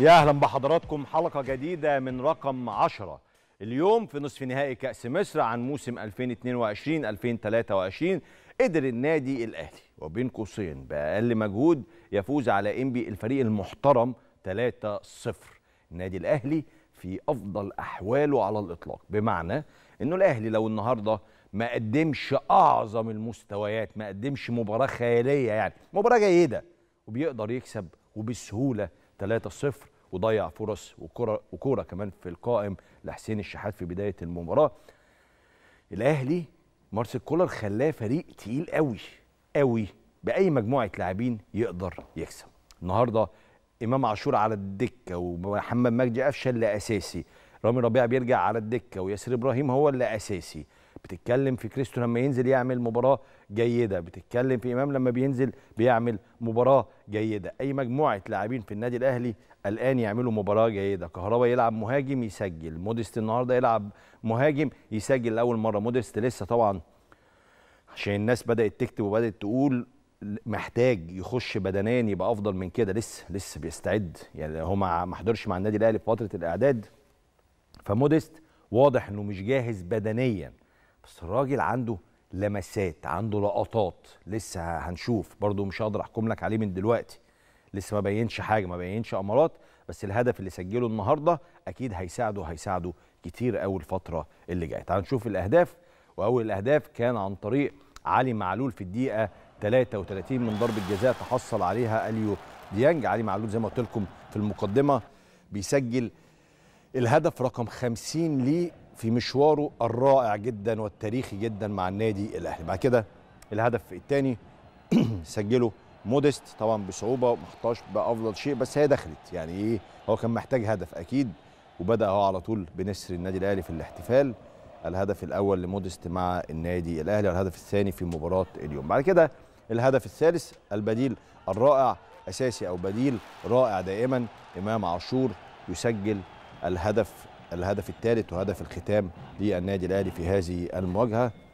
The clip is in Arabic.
يا اهلا بحضراتكم حلقه جديده من رقم 10 اليوم في نصف نهائي كاس مصر عن موسم 2022 2023 قدر النادي الاهلي وبين قوسين باقل مجهود يفوز على انبي الفريق المحترم 3-0 النادي الاهلي في افضل احواله على الاطلاق بمعنى انه الاهلي لو النهارده ما قدمش اعظم المستويات ما قدمش مباراه خياليه يعني مباراه جيده وبيقدر يكسب وبسهوله 3-0 وضيع فرص وكرة وكرة كمان في القائم لحسين الشحات في بدايه المباراه الاهلي مارسيل كولر خلاه فريق تقيل قوي قوي باي مجموعه لاعبين يقدر يكسب النهارده امام عاشور على الدكه ومحمد مجدي قفشه اللي اساسي رامي ربيعه بيرجع على الدكه وياسر ابراهيم هو اللي اساسي بتتكلم في كريستو لما ينزل يعمل مباراه جيده بتتكلم في امام لما بينزل بيعمل مباراه جيده اي مجموعه لاعبين في النادي الاهلي الان يعملوا مباراه جيده كهربا يلعب مهاجم يسجل موديست النهارده يلعب مهاجم يسجل لاول مره موديست لسه طبعا عشان الناس بدات تكتب وبدات تقول محتاج يخش بدنيا يبقى افضل من كده لسه لسه بيستعد يعني هو ما حضرش مع النادي الاهلي في فتره الاعداد فموديست واضح انه مش جاهز بدنيا بس الراجل عنده لمسات عنده لقطات لسه هنشوف برضو مش هقدر احكم لك عليه من دلوقتي لسه ما بينش حاجه ما بينش امارات بس الهدف اللي سجله النهارده اكيد هيساعده هيساعده كتير قوي الفتره اللي جايه تعال نشوف الاهداف واول الاهداف كان عن طريق علي معلول في الدقيقه 33 من ضربه جزاء تحصل عليها اليو ديانج علي معلول زي ما قلت لكم في المقدمه بيسجل الهدف رقم 50 ليه في مشواره الرائع جدا والتاريخي جدا مع النادي الاهلي بعد كده الهدف الثاني سجله موديست طبعا بصعوبه محتاج بافضل شيء بس هي دخلت يعني ايه هو كان محتاج هدف اكيد وبدا هو على طول بنسر النادي الاهلي في الاحتفال الهدف الاول لموديست مع النادي الاهلي والهدف الثاني في مباراه اليوم بعد كده الهدف الثالث البديل الرائع اساسي او بديل رائع دائما امام عاشور يسجل الهدف الهدف الثالث وهدف الختام للنادي الاهلي في هذه المواجهه